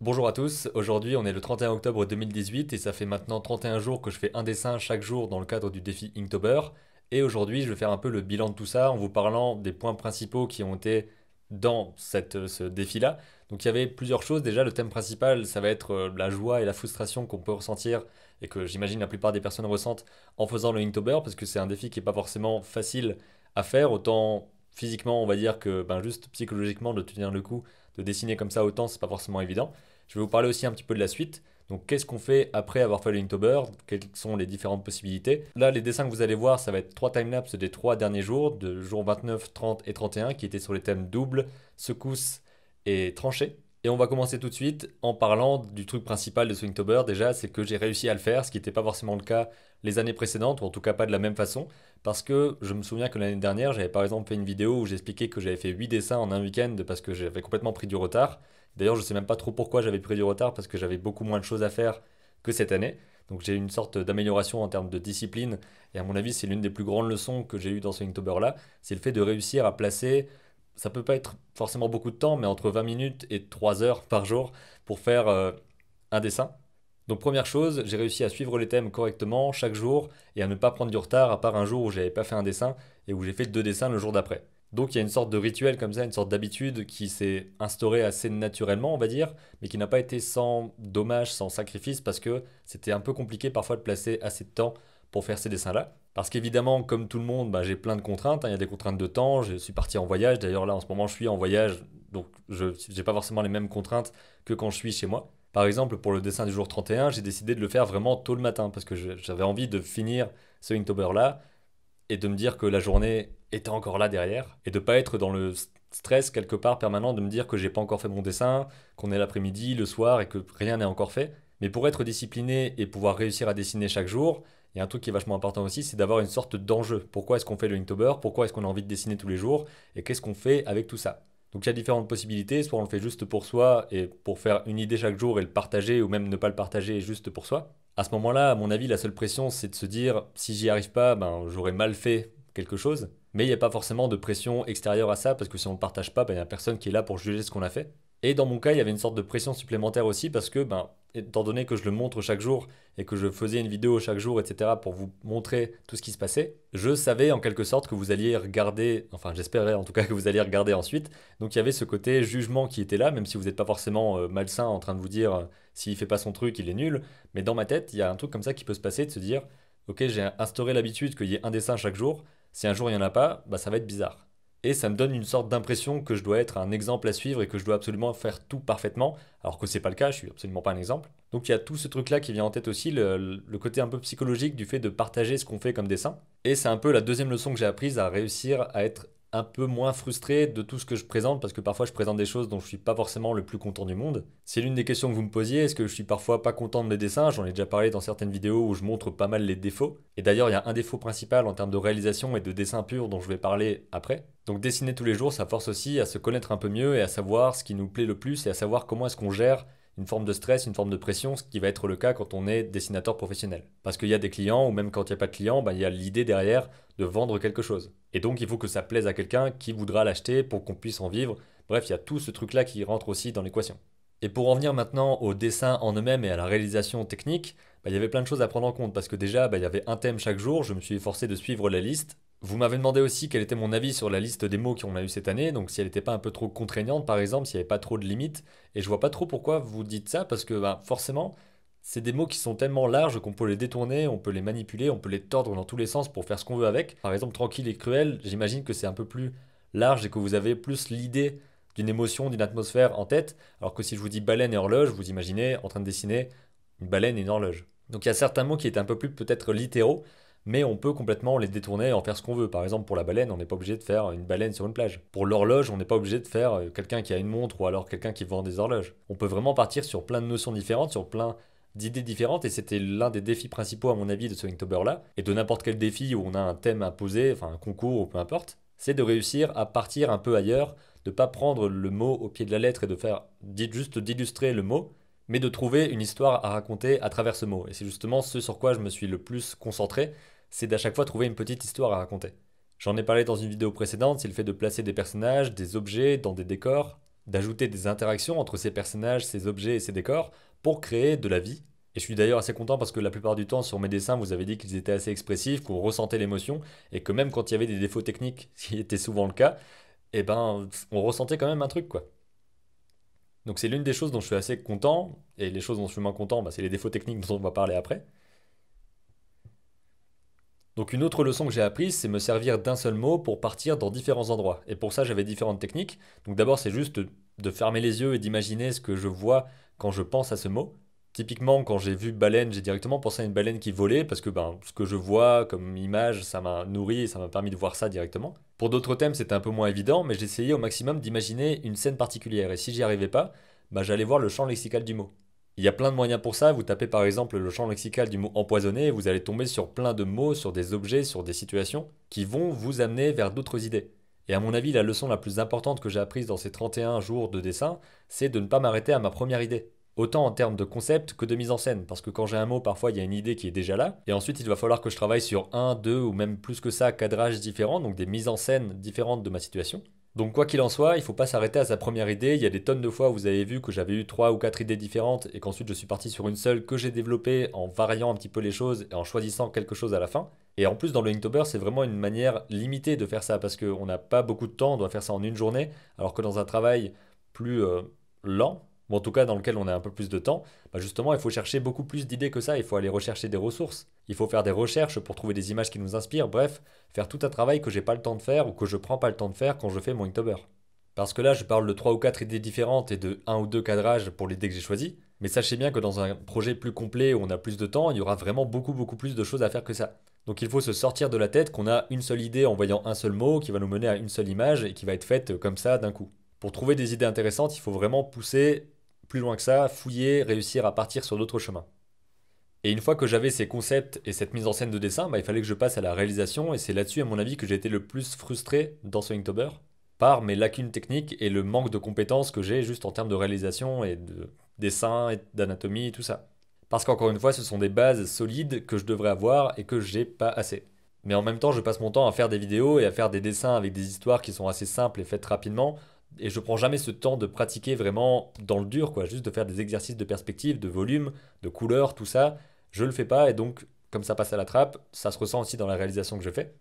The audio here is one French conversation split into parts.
Bonjour à tous, aujourd'hui on est le 31 octobre 2018 et ça fait maintenant 31 jours que je fais un dessin chaque jour dans le cadre du défi Inktober. Et aujourd'hui je vais faire un peu le bilan de tout ça en vous parlant des points principaux qui ont été dans ce défi-là. Donc il y avait plusieurs choses, déjà le thème principal ça va être euh, la joie et la frustration qu'on peut ressentir et que j'imagine la plupart des personnes ressentent en faisant le Inktober parce que c'est un défi qui n'est pas forcément facile à faire, autant physiquement on va dire que ben, juste psychologiquement de tenir le coup, de dessiner comme ça autant c'est pas forcément évident. Je vais vous parler aussi un petit peu de la suite. Donc qu'est-ce qu'on fait après avoir fait le Inktober Quelles sont les différentes possibilités Là, les dessins que vous allez voir, ça va être trois timelapses des trois derniers jours, de jour 29, 30 et 31, qui étaient sur les thèmes double, secousse et tranchée. Et on va commencer tout de suite en parlant du truc principal de Swingtober. Déjà, c'est que j'ai réussi à le faire, ce qui n'était pas forcément le cas les années précédentes, ou en tout cas pas de la même façon, parce que je me souviens que l'année dernière, j'avais par exemple fait une vidéo où j'expliquais que j'avais fait 8 dessins en un week-end parce que j'avais complètement pris du retard. D'ailleurs, je ne sais même pas trop pourquoi j'avais pris du retard parce que j'avais beaucoup moins de choses à faire que cette année. Donc j'ai eu une sorte d'amélioration en termes de discipline. Et à mon avis, c'est l'une des plus grandes leçons que j'ai eues dans ce Inktober-là. C'est le fait de réussir à placer, ça peut pas être forcément beaucoup de temps, mais entre 20 minutes et 3 heures par jour pour faire euh, un dessin. Donc première chose, j'ai réussi à suivre les thèmes correctement chaque jour et à ne pas prendre du retard à part un jour où j'avais pas fait un dessin et où j'ai fait deux dessins le jour d'après. Donc il y a une sorte de rituel comme ça, une sorte d'habitude qui s'est instaurée assez naturellement, on va dire, mais qui n'a pas été sans dommages, sans sacrifice, parce que c'était un peu compliqué parfois de placer assez de temps pour faire ces dessins-là. Parce qu'évidemment, comme tout le monde, bah, j'ai plein de contraintes. Hein. Il y a des contraintes de temps. Je suis parti en voyage. D'ailleurs, là, en ce moment, je suis en voyage. Donc, je n'ai pas forcément les mêmes contraintes que quand je suis chez moi. Par exemple, pour le dessin du jour 31, j'ai décidé de le faire vraiment tôt le matin parce que j'avais envie de finir ce Inktober-là et de me dire que la journée était encore là derrière et de pas être dans le stress quelque part permanent de me dire que j'ai pas encore fait mon dessin, qu'on est l'après-midi, le soir et que rien n'est encore fait. Mais pour être discipliné et pouvoir réussir à dessiner chaque jour, il y a un truc qui est vachement important aussi, c'est d'avoir une sorte d'enjeu. Pourquoi est-ce qu'on fait le Inktober Pourquoi est-ce qu'on a envie de dessiner tous les jours Et qu'est-ce qu'on fait avec tout ça Donc il y a différentes possibilités, soit on le fait juste pour soi et pour faire une idée chaque jour et le partager, ou même ne pas le partager juste pour soi à ce moment-là, à mon avis, la seule pression, c'est de se dire si j'y arrive pas, ben, j'aurais mal fait quelque chose. Mais il n'y a pas forcément de pression extérieure à ça, parce que si on ne partage pas, ben, il n'y a personne qui est là pour juger ce qu'on a fait. Et dans mon cas, il y avait une sorte de pression supplémentaire aussi parce que, ben, étant donné que je le montre chaque jour et que je faisais une vidéo chaque jour, etc., pour vous montrer tout ce qui se passait, je savais en quelque sorte que vous alliez regarder, enfin j'espérais en tout cas que vous alliez regarder ensuite. Donc il y avait ce côté jugement qui était là, même si vous n'êtes pas forcément euh, malsain en train de vous dire euh, s'il fait pas son truc, il est nul. Mais dans ma tête, il y a un truc comme ça qui peut se passer de se dire, ok, j'ai instauré l'habitude qu'il y ait un dessin chaque jour. Si un jour il n'y en a pas, bah, ça va être bizarre et ça me donne une sorte d'impression que je dois être un exemple à suivre et que je dois absolument faire tout parfaitement, alors que c'est pas le cas, je suis absolument pas un exemple. Donc il y a tout ce truc là qui vient en tête aussi, le, le côté un peu psychologique du fait de partager ce qu'on fait comme dessin. Et c'est un peu la deuxième leçon que j'ai apprise à réussir à être un peu moins frustré de tout ce que je présente, parce que parfois je présente des choses dont je suis pas forcément le plus content du monde. C'est l'une des questions que vous me posiez, est-ce que je suis parfois pas content de mes dessins J'en ai déjà parlé dans certaines vidéos où je montre pas mal les défauts. Et d'ailleurs, il y a un défaut principal en termes de réalisation et de dessin pur dont je vais parler après. Donc dessiner tous les jours, ça force aussi à se connaître un peu mieux et à savoir ce qui nous plaît le plus et à savoir comment est-ce qu'on gère une forme de stress, une forme de pression, ce qui va être le cas quand on est dessinateur professionnel. Parce qu'il y a des clients, ou même quand il n'y a pas de clients, bah, il y a l'idée derrière de vendre quelque chose. Et donc il faut que ça plaise à quelqu'un qui voudra l'acheter pour qu'on puisse en vivre. Bref, il y a tout ce truc-là qui rentre aussi dans l'équation. Et pour en venir maintenant au dessin en eux-mêmes et à la réalisation technique, bah, il y avait plein de choses à prendre en compte parce que déjà, bah, il y avait un thème chaque jour, je me suis forcé de suivre la liste. Vous m'avez demandé aussi quel était mon avis sur la liste des mots qu'on a eu cette année, donc si elle n'était pas un peu trop contraignante, par exemple, s'il n'y avait pas trop de limites. Et je vois pas trop pourquoi vous dites ça, parce que ben, forcément, c'est des mots qui sont tellement larges qu'on peut les détourner, on peut les manipuler, on peut les tordre dans tous les sens pour faire ce qu'on veut avec. Par exemple, tranquille et cruel, j'imagine que c'est un peu plus large et que vous avez plus l'idée d'une émotion, d'une atmosphère en tête, alors que si je vous dis baleine et horloge, vous imaginez en train de dessiner une baleine et une horloge. Donc il y a certains mots qui étaient un peu plus peut-être littéraux, mais on peut complètement les détourner et en faire ce qu'on veut. Par exemple, pour la baleine, on n'est pas obligé de faire une baleine sur une plage. Pour l'horloge, on n'est pas obligé de faire euh, quelqu'un qui a une montre ou alors quelqu'un qui vend des horloges. On peut vraiment partir sur plein de notions différentes, sur plein d'idées différentes et c'était l'un des défis principaux à mon avis de ce Inktober là et de n'importe quel défi où on a un thème à poser, enfin un concours ou peu importe, c'est de réussir à partir un peu ailleurs, de ne pas prendre le mot au pied de la lettre et de faire juste d'illustrer le mot, mais de trouver une histoire à raconter à travers ce mot. Et c'est justement ce sur quoi je me suis le plus concentré, c'est d'à chaque fois trouver une petite histoire à raconter. J'en ai parlé dans une vidéo précédente, c'est le fait de placer des personnages, des objets dans des décors, d'ajouter des interactions entre ces personnages, ces objets et ces décors pour créer de la vie. Et je suis d'ailleurs assez content parce que la plupart du temps sur mes dessins, vous avez dit qu'ils étaient assez expressifs, qu'on ressentait l'émotion et que même quand il y avait des défauts techniques, ce qui était souvent le cas, eh ben on ressentait quand même un truc quoi. Donc c'est l'une des choses dont je suis assez content, et les choses dont je suis moins content, bah, c'est les défauts techniques dont on va parler après. Donc une autre leçon que j'ai apprise, c'est me servir d'un seul mot pour partir dans différents endroits. Et pour ça, j'avais différentes techniques. Donc d'abord, c'est juste de fermer les yeux et d'imaginer ce que je vois quand je pense à ce mot. Typiquement, quand j'ai vu baleine, j'ai directement pensé à une baleine qui volait, parce que ben, ce que je vois comme image, ça m'a nourri et ça m'a permis de voir ça directement. Pour d'autres thèmes, c'était un peu moins évident, mais j'essayais au maximum d'imaginer une scène particulière, et si j'y arrivais pas, bah, j'allais voir le champ lexical du mot. Il y a plein de moyens pour ça, vous tapez par exemple le champ lexical du mot empoisonné vous allez tomber sur plein de mots, sur des objets, sur des situations qui vont vous amener vers d'autres idées. Et à mon avis, la leçon la plus importante que j'ai apprise dans ces 31 jours de dessin, c'est de ne pas m'arrêter à ma première idée autant en termes de concept que de mise en scène, parce que quand j'ai un mot, parfois il y a une idée qui est déjà là, et ensuite il va falloir que je travaille sur un, deux ou même plus que ça, cadrages différents, donc des mises en scène différentes de ma situation. Donc quoi qu'il en soit, il ne faut pas s'arrêter à sa première idée. Il y a des tonnes de fois où vous avez vu que j'avais eu trois ou quatre idées différentes et qu'ensuite je suis parti sur une seule que j'ai développée en variant un petit peu les choses et en choisissant quelque chose à la fin. Et en plus dans le Inktober, c'est vraiment une manière limitée de faire ça parce qu'on n'a pas beaucoup de temps, on doit faire ça en une journée, alors que dans un travail plus euh, lent, ou en tout cas dans lequel on a un peu plus de temps, bah, justement, il faut chercher beaucoup plus d'idées que ça, il faut aller rechercher des ressources, il faut faire des recherches pour trouver des images qui nous inspirent, bref, faire tout un travail que j'ai pas le temps de faire ou que je prends pas le temps de faire quand je fais mon Inktober. Parce que là, je parle de 3 ou 4 idées différentes et de 1 ou 2 cadrages pour l'idée que j'ai choisie, mais sachez bien que dans un projet plus complet où on a plus de temps, il y aura vraiment beaucoup beaucoup plus de choses à faire que ça. Donc il faut se sortir de la tête qu'on a une seule idée en voyant un seul mot qui va nous mener à une seule image et qui va être faite comme ça d'un coup. Pour trouver des idées intéressantes, il faut vraiment pousser plus loin que ça, fouiller, réussir à partir sur d'autres chemins. Et une fois que j'avais ces concepts et cette mise en scène de dessin, bah, il fallait que je passe à la réalisation, et c'est là-dessus, à mon avis, que j'ai été le plus frustré dans ce Inktober, par mes lacunes techniques et le manque de compétences que j'ai juste en termes de réalisation et de dessin, et d'anatomie, et tout ça. Parce qu'encore une fois, ce sont des bases solides que je devrais avoir et que j'ai pas assez. Mais en même temps, je passe mon temps à faire des vidéos et à faire des dessins avec des histoires qui sont assez simples et faites rapidement, et je prends jamais ce temps de pratiquer vraiment dans le dur, quoi, juste de faire des exercices de perspective, de volume, de couleur, tout ça. Je ne le fais pas et donc, comme ça passe à la trappe, ça se ressent aussi dans la réalisation que je fais.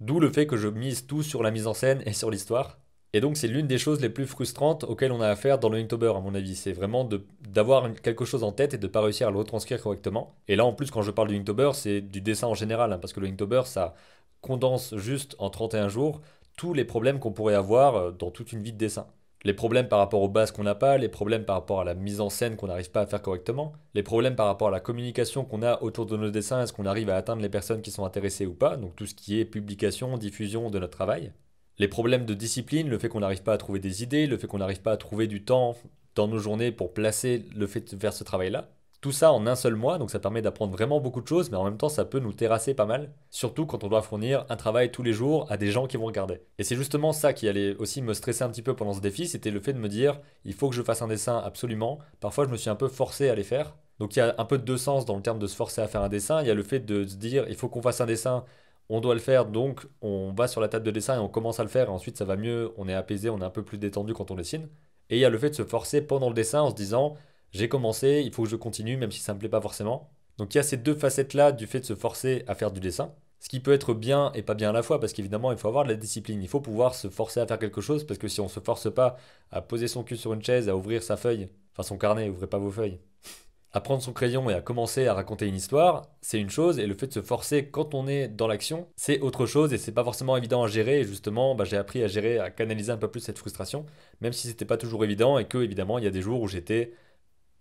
D'où le fait que je mise tout sur la mise en scène et sur l'histoire. Et donc, c'est l'une des choses les plus frustrantes auxquelles on a affaire dans le Inktober, à mon avis. C'est vraiment d'avoir quelque chose en tête et de ne pas réussir à le retranscrire correctement. Et là, en plus, quand je parle du Inktober, c'est du dessin en général, hein, parce que le Inktober, ça condense juste en 31 jours tous les problèmes qu'on pourrait avoir euh, dans toute une vie de dessin. Les problèmes par rapport aux bases qu'on n'a pas, les problèmes par rapport à la mise en scène qu'on n'arrive pas à faire correctement, les problèmes par rapport à la communication qu'on a autour de nos dessins, est-ce qu'on arrive à atteindre les personnes qui sont intéressées ou pas, donc tout ce qui est publication, diffusion de notre travail, les problèmes de discipline, le fait qu'on n'arrive pas à trouver des idées, le fait qu'on n'arrive pas à trouver du temps dans nos journées pour placer le fait de faire ce travail-là, tout ça en un seul mois, donc ça permet d'apprendre vraiment beaucoup de choses, mais en même temps ça peut nous terrasser pas mal, surtout quand on doit fournir un travail tous les jours à des gens qui vont regarder. Et c'est justement ça qui allait aussi me stresser un petit peu pendant ce défi, c'était le fait de me dire il faut que je fasse un dessin absolument. Parfois je me suis un peu forcé à les faire. Donc il y a un peu de deux sens dans le terme de se forcer à faire un dessin. Il y a le fait de se dire il faut qu'on fasse un dessin, on doit le faire, donc on va sur la table de dessin et on commence à le faire, et ensuite ça va mieux, on est apaisé, on est un peu plus détendu quand on dessine. Et il y a le fait de se forcer pendant le dessin en se disant j'ai commencé, il faut que je continue, même si ça ne me plaît pas forcément. Donc il y a ces deux facettes-là du fait de se forcer à faire du dessin. Ce qui peut être bien et pas bien à la fois, parce qu'évidemment, il faut avoir de la discipline, il faut pouvoir se forcer à faire quelque chose, parce que si on ne se force pas à poser son cul sur une chaise, à ouvrir sa feuille, enfin son carnet, ouvrez pas vos feuilles, à prendre son crayon et à commencer à raconter une histoire, c'est une chose, et le fait de se forcer quand on est dans l'action, c'est autre chose, et c'est pas forcément évident à gérer, et justement, bah, j'ai appris à gérer, à canaliser un peu plus cette frustration, même si c'était pas toujours évident, et que évidemment, il y a des jours où j'étais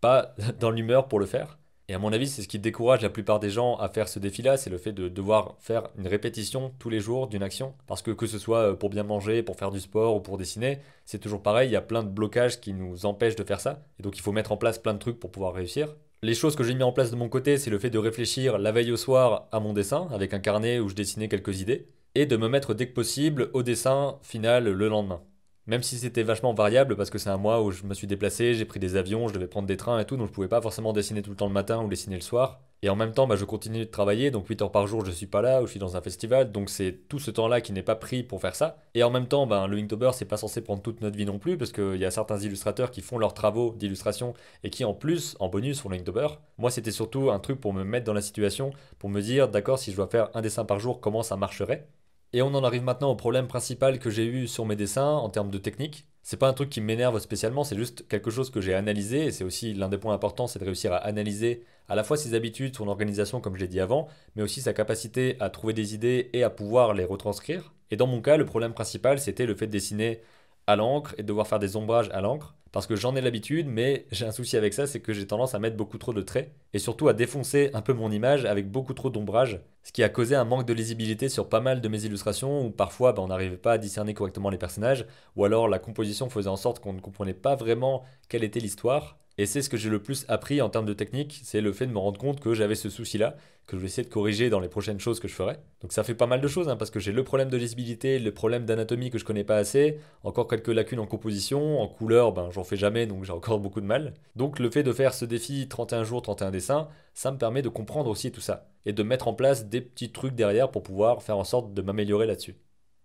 pas dans l'humeur pour le faire. Et à mon avis, c'est ce qui décourage la plupart des gens à faire ce défi-là, c'est le fait de devoir faire une répétition tous les jours d'une action. Parce que que ce soit euh, pour bien manger, pour faire du sport ou pour dessiner, c'est toujours pareil, il y a plein de blocages qui nous empêchent de faire ça. Et donc il faut mettre en place plein de trucs pour pouvoir réussir. Les choses que j'ai mis en place de mon côté, c'est le fait de réfléchir la veille au soir à mon dessin, avec un carnet où je dessinais quelques idées, et de me mettre dès que possible au dessin final le lendemain même si c'était vachement variable parce que c'est un mois où je me suis déplacé, j'ai pris des avions, je devais prendre des trains et tout, donc je pouvais pas forcément dessiner tout le temps le matin ou dessiner le soir. Et en même temps, bah, je continue de travailler, donc 8 heures par jour, je suis pas là, ou je suis dans un festival, donc c'est tout ce temps-là qui n'est pas pris pour faire ça. Et en même temps, bah, le Inktober, c'est pas censé prendre toute notre vie non plus, parce qu'il y a certains illustrateurs qui font leurs travaux d'illustration et qui, en plus, en bonus, font le Inktober. Moi, c'était surtout un truc pour me mettre dans la situation, pour me dire, d'accord, si je dois faire un dessin par jour, comment ça marcherait et on en arrive maintenant au problème principal que j'ai eu sur mes dessins en termes de technique. C'est pas un truc qui m'énerve spécialement, c'est juste quelque chose que j'ai analysé, et c'est aussi l'un des points importants, c'est de réussir à analyser à la fois ses habitudes, son organisation, comme je l'ai dit avant, mais aussi sa capacité à trouver des idées et à pouvoir les retranscrire. Et dans mon cas, le problème principal, c'était le fait de dessiner à l'encre et de devoir faire des ombrages à l'encre parce que j'en ai l'habitude, mais j'ai un souci avec ça, c'est que j'ai tendance à mettre beaucoup trop de traits, et surtout à défoncer un peu mon image avec beaucoup trop d'ombrage, ce qui a causé un manque de lisibilité sur pas mal de mes illustrations, où parfois bah, on n'arrivait pas à discerner correctement les personnages, ou alors la composition faisait en sorte qu'on ne comprenait pas vraiment quelle était l'histoire, et c'est ce que j'ai le plus appris en termes de technique, c'est le fait de me rendre compte que j'avais ce souci-là, que je vais essayer de corriger dans les prochaines choses que je ferai. Donc ça fait pas mal de choses, hein, parce que j'ai le problème de lisibilité, le problème d'anatomie que je connais pas assez, encore quelques lacunes en composition, en couleur, ben j'en fais jamais, donc j'ai encore beaucoup de mal. Donc le fait de faire ce défi 31 jours, 31 dessins, ça me permet de comprendre aussi tout ça, et de mettre en place des petits trucs derrière pour pouvoir faire en sorte de m'améliorer là-dessus.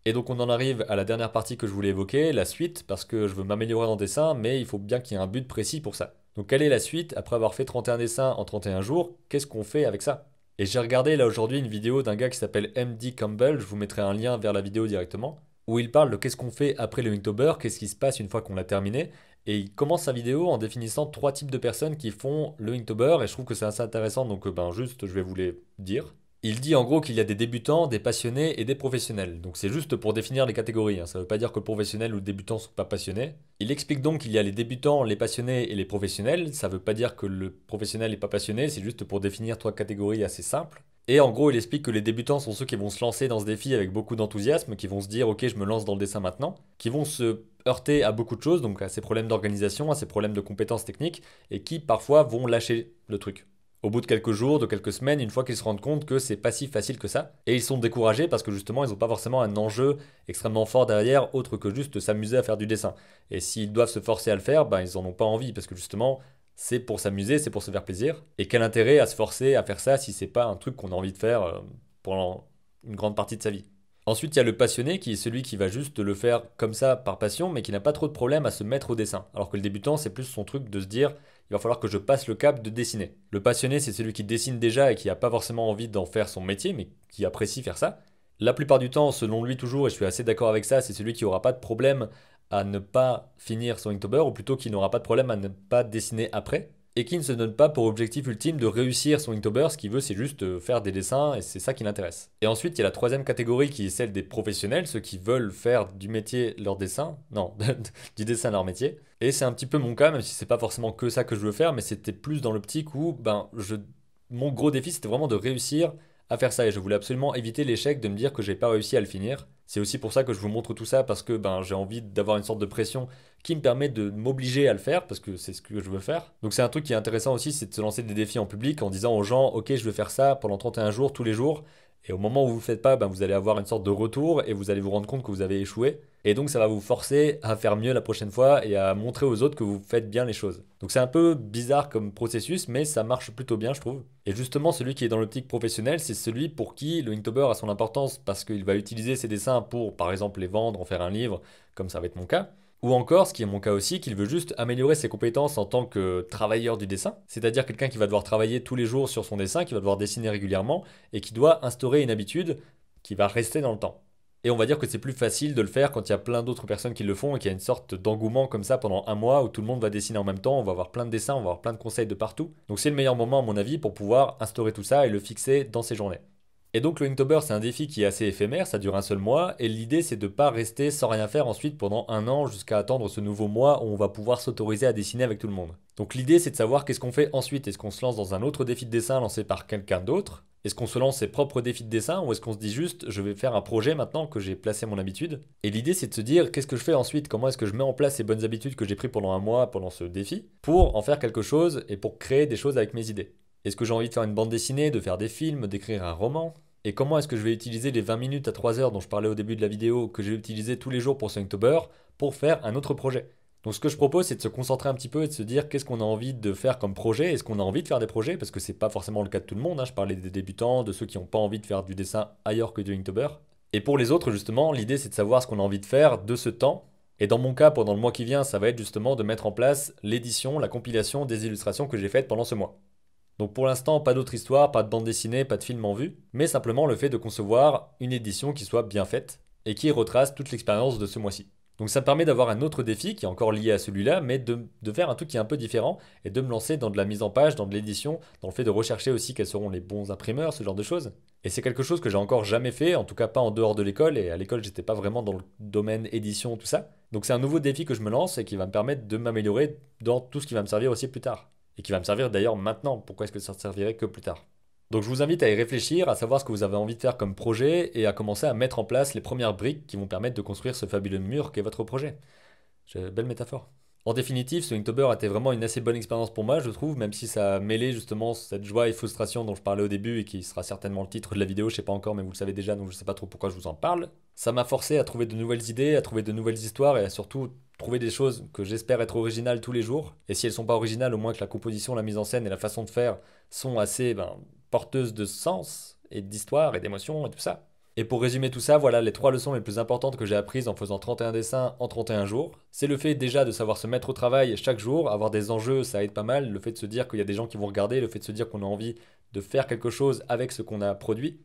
Et donc on en arrive à la dernière partie que je voulais évoquer, la suite, parce que je veux m'améliorer en dessin, mais il faut bien qu'il y ait un but précis pour ça. Donc quelle est la suite Après avoir fait 31 dessins en 31 jours, qu'est-ce qu'on fait avec ça et j'ai regardé là aujourd'hui une vidéo d'un gars qui s'appelle MD Campbell, je vous mettrai un lien vers la vidéo directement, où il parle de qu'est-ce qu'on fait après le Inktober, qu'est-ce qui se passe une fois qu'on l'a terminé, et il commence sa vidéo en définissant trois types de personnes qui font le Inktober, et je trouve que c'est assez intéressant, donc euh, ben juste je vais vous les dire. Il dit en gros qu'il y a des débutants, des passionnés et des professionnels. Donc c'est juste pour définir les catégories. Hein. Ça ne veut pas dire que le professionnel ou le débutant ne sont pas passionnés. Il explique donc qu'il y a les débutants, les passionnés et les professionnels. Ça ne veut pas dire que le professionnel n'est pas passionné. C'est juste pour définir trois catégories assez simples. Et en gros, il explique que les débutants sont ceux qui vont se lancer dans ce défi avec beaucoup d'enthousiasme, qui vont se dire ok, je me lance dans le dessin maintenant, qui vont se heurter à beaucoup de choses, donc à ces problèmes d'organisation, à ces problèmes de compétences techniques, et qui parfois vont lâcher le truc au bout de quelques jours, de quelques semaines, une fois qu'ils se rendent compte que c'est pas si facile que ça. Et ils sont découragés parce que justement, ils n'ont pas forcément un enjeu extrêmement fort derrière, autre que juste s'amuser à faire du dessin. Et s'ils doivent se forcer à le faire, ben, ils en ont pas envie parce que justement, c'est pour s'amuser, c'est pour se faire plaisir. Et quel intérêt à se forcer à faire ça si c'est pas un truc qu'on a envie de faire euh, pendant une grande partie de sa vie Ensuite, il y a le passionné qui est celui qui va juste le faire comme ça par passion, mais qui n'a pas trop de problème à se mettre au dessin. Alors que le débutant, c'est plus son truc de se dire il va falloir que je passe le cap de dessiner. Le passionné, c'est celui qui dessine déjà et qui n'a pas forcément envie d'en faire son métier, mais qui apprécie faire ça. La plupart du temps, selon lui toujours, et je suis assez d'accord avec ça, c'est celui qui n'aura pas de problème à ne pas finir son Inktober, ou plutôt qui n'aura pas de problème à ne pas dessiner après et qui ne se donne pas pour objectif ultime de réussir son Inktober, ce qu'il veut c'est juste euh, faire des dessins et c'est ça qui l'intéresse. Et ensuite il y a la troisième catégorie qui est celle des professionnels, ceux qui veulent faire du métier leur dessin, non, du dessin leur métier. Et c'est un petit peu mon cas, même si c'est pas forcément que ça que je veux faire, mais c'était plus dans l'optique où ben, je... mon gros défi c'était vraiment de réussir à faire ça et je voulais absolument éviter l'échec de me dire que j'ai pas réussi à le finir. C'est aussi pour ça que je vous montre tout ça parce que ben, j'ai envie d'avoir une sorte de pression qui me permet de m'obliger à le faire parce que c'est ce que je veux faire. Donc c'est un truc qui est intéressant aussi, c'est de se lancer des défis en public en disant aux gens, ok, je veux faire ça pendant 31 jours, tous les jours. Et au moment où vous ne le faites pas, ben vous allez avoir une sorte de retour et vous allez vous rendre compte que vous avez échoué. Et donc ça va vous forcer à faire mieux la prochaine fois et à montrer aux autres que vous faites bien les choses. Donc c'est un peu bizarre comme processus, mais ça marche plutôt bien je trouve. Et justement celui qui est dans l'optique professionnelle, c'est celui pour qui le Inktober a son importance parce qu'il va utiliser ses dessins pour par exemple les vendre, en faire un livre, comme ça va être mon cas. Ou encore, ce qui est mon cas aussi, qu'il veut juste améliorer ses compétences en tant que travailleur du dessin, c'est-à-dire quelqu'un qui va devoir travailler tous les jours sur son dessin, qui va devoir dessiner régulièrement et qui doit instaurer une habitude qui va rester dans le temps. Et on va dire que c'est plus facile de le faire quand il y a plein d'autres personnes qui le font et qu'il y a une sorte d'engouement comme ça pendant un mois où tout le monde va dessiner en même temps, on va avoir plein de dessins, on va avoir plein de conseils de partout. Donc c'est le meilleur moment à mon avis pour pouvoir instaurer tout ça et le fixer dans ses journées. Et donc le Inktober, c'est un défi qui est assez éphémère, ça dure un seul mois, et l'idée c'est de ne pas rester sans rien faire ensuite pendant un an jusqu'à attendre ce nouveau mois où on va pouvoir s'autoriser à dessiner avec tout le monde. Donc l'idée c'est de savoir qu'est-ce qu'on fait ensuite, est-ce qu'on se lance dans un autre défi de dessin lancé par quelqu'un d'autre est-ce qu'on se lance ses propres défis de dessin ou est-ce qu'on se dit juste je vais faire un projet maintenant que j'ai placé mon habitude Et l'idée c'est de se dire qu'est-ce que je fais ensuite Comment est-ce que je mets en place ces bonnes habitudes que j'ai prises pendant un mois, pendant ce défi, pour en faire quelque chose et pour créer des choses avec mes idées Est-ce que j'ai envie de faire une bande dessinée, de faire des films, d'écrire un roman et comment est-ce que je vais utiliser les 20 minutes à 3 heures dont je parlais au début de la vidéo que j'ai utilisé tous les jours pour Inktober, pour faire un autre projet. Donc ce que je propose, c'est de se concentrer un petit peu et de se dire qu'est-ce qu'on a envie de faire comme projet, est-ce qu'on a envie de faire des projets, parce que c'est pas forcément le cas de tout le monde. Hein. Je parlais des débutants, de ceux qui n'ont pas envie de faire du dessin ailleurs que du Inktober. Et pour les autres, justement, l'idée c'est de savoir ce qu'on a envie de faire de ce temps. Et dans mon cas, pendant le mois qui vient, ça va être justement de mettre en place l'édition, la compilation des illustrations que j'ai faites pendant ce mois. Donc pour l'instant, pas d'autre histoire, pas de bande dessinée, pas de film en vue, mais simplement le fait de concevoir une édition qui soit bien faite et qui retrace toute l'expérience de ce mois-ci. Donc ça me permet d'avoir un autre défi qui est encore lié à celui-là, mais de, faire un truc qui est un peu différent et de me lancer dans de la mise en page, dans de l'édition, dans le fait de rechercher aussi quels seront les bons imprimeurs, ce genre de choses. Et c'est quelque chose que j'ai encore jamais fait, en tout cas pas en dehors de l'école, et à l'école j'étais pas vraiment dans le domaine édition, tout ça. Donc c'est un nouveau défi que je me lance et qui va me permettre de m'améliorer dans tout ce qui va me servir aussi plus tard et qui va me servir d'ailleurs maintenant. Pourquoi est-ce que ça ne servirait que plus tard donc je vous invite à y réfléchir, à savoir ce que vous avez envie de faire comme projet et à commencer à mettre en place les premières briques qui vont permettre de construire ce fabuleux mur qu'est votre projet. Belle métaphore. En définitive, ce Inktober été vraiment une assez bonne expérience pour moi, je trouve, même si ça a mêlé justement cette joie et frustration dont je parlais au début et qui sera certainement le titre de la vidéo, je sais pas encore, mais vous le savez déjà, donc je sais pas trop pourquoi je vous en parle. Ça m'a forcé à trouver de nouvelles idées, à trouver de nouvelles histoires et à surtout trouver des choses que j'espère être originales tous les jours. Et si elles sont pas originales, au moins que la composition, la mise en scène et la façon de faire sont assez ben, porteuses de sens et d'histoire et d'émotion et tout ça. Et pour résumer tout ça, voilà les trois leçons les plus importantes que j'ai apprises en faisant 31 dessins en 31 jours. C'est le fait déjà de savoir se mettre au travail chaque jour, avoir des enjeux, ça aide pas mal, le fait de se dire qu'il y a des gens qui vont regarder, le fait de se dire qu'on a envie de faire quelque chose avec ce qu'on a produit.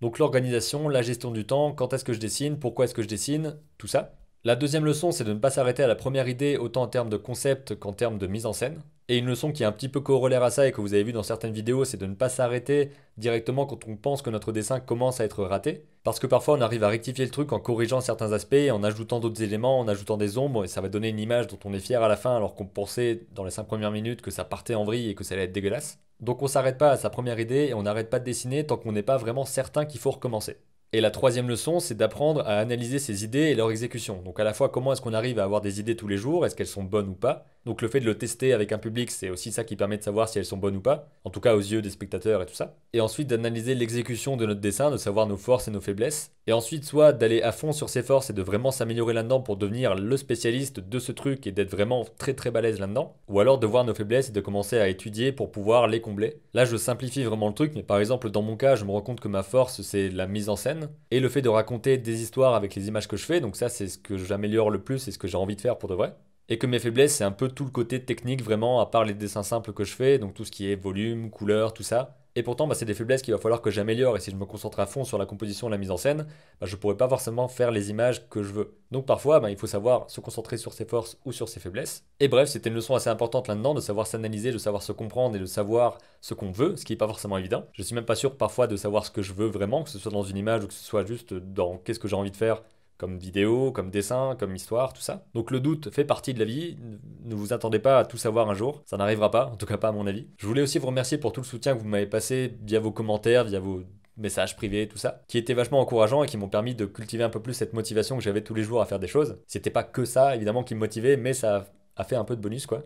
Donc l'organisation, la gestion du temps, quand est-ce que je dessine, pourquoi est-ce que je dessine, tout ça. La deuxième leçon, c'est de ne pas s'arrêter à la première idée, autant en termes de concept qu'en termes de mise en scène. Et une leçon qui est un petit peu corollaire à ça et que vous avez vu dans certaines vidéos, c'est de ne pas s'arrêter directement quand on pense que notre dessin commence à être raté. Parce que parfois on arrive à rectifier le truc en corrigeant certains aspects, en ajoutant d'autres éléments, en ajoutant des ombres, et ça va donner une image dont on est fier à la fin alors qu'on pensait dans les 5 premières minutes que ça partait en vrille et que ça allait être dégueulasse. Donc on s'arrête pas à sa première idée et on n'arrête pas de dessiner tant qu'on n'est pas vraiment certain qu'il faut recommencer. Et la troisième leçon, c'est d'apprendre à analyser ses idées et leur exécution. Donc à la fois, comment est-ce qu'on arrive à avoir des idées tous les jours Est-ce qu'elles sont bonnes ou pas donc le fait de le tester avec un public, c'est aussi ça qui permet de savoir si elles sont bonnes ou pas, en tout cas aux yeux des spectateurs et tout ça. Et ensuite d'analyser l'exécution de notre dessin, de savoir nos forces et nos faiblesses. Et ensuite soit d'aller à fond sur ces forces et de vraiment s'améliorer là-dedans pour devenir le spécialiste de ce truc et d'être vraiment très très balèze là-dedans. Ou alors de voir nos faiblesses et de commencer à étudier pour pouvoir les combler. Là je simplifie vraiment le truc, mais par exemple dans mon cas je me rends compte que ma force c'est la mise en scène et le fait de raconter des histoires avec les images que je fais. Donc ça c'est ce que j'améliore le plus et ce que j'ai envie de faire pour de vrai. Et que mes faiblesses, c'est un peu tout le côté technique, vraiment, à part les dessins simples que je fais, donc tout ce qui est volume, couleur, tout ça. Et pourtant, bah, c'est des faiblesses qu'il va falloir que j'améliore. Et si je me concentre à fond sur la composition et la mise en scène, bah, je ne pourrai pas forcément faire les images que je veux. Donc parfois, bah, il faut savoir se concentrer sur ses forces ou sur ses faiblesses. Et bref, c'était une leçon assez importante là-dedans, de savoir s'analyser, de savoir se comprendre et de savoir ce qu'on veut, ce qui n'est pas forcément évident. Je ne suis même pas sûr parfois de savoir ce que je veux vraiment, que ce soit dans une image ou que ce soit juste dans qu'est-ce que j'ai envie de faire comme vidéo, comme dessin, comme histoire, tout ça. Donc le doute fait partie de la vie, ne vous attendez pas à tout savoir un jour, ça n'arrivera pas, en tout cas pas à mon avis. Je voulais aussi vous remercier pour tout le soutien que vous m'avez passé via vos commentaires, via vos messages privés, tout ça, qui étaient vachement encourageants et qui m'ont permis de cultiver un peu plus cette motivation que j'avais tous les jours à faire des choses. C'était pas que ça, évidemment, qui me motivait, mais ça a fait un peu de bonus, quoi.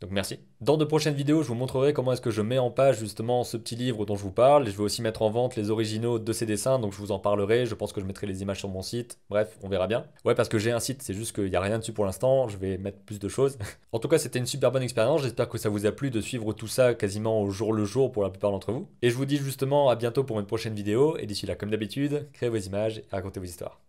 Donc merci. Dans de prochaines vidéos, je vous montrerai comment est-ce que je mets en page justement ce petit livre dont je vous parle. je vais aussi mettre en vente les originaux de ces dessins, donc je vous en parlerai. Je pense que je mettrai les images sur mon site. Bref, on verra bien. Ouais, parce que j'ai un site, c'est juste qu'il n'y a rien dessus pour l'instant. Je vais mettre plus de choses. en tout cas, c'était une super bonne expérience. J'espère que ça vous a plu de suivre tout ça quasiment au jour le jour pour la plupart d'entre vous. Et je vous dis justement à bientôt pour une prochaine vidéo. Et d'ici là, comme d'habitude, créez vos images et racontez vos histoires.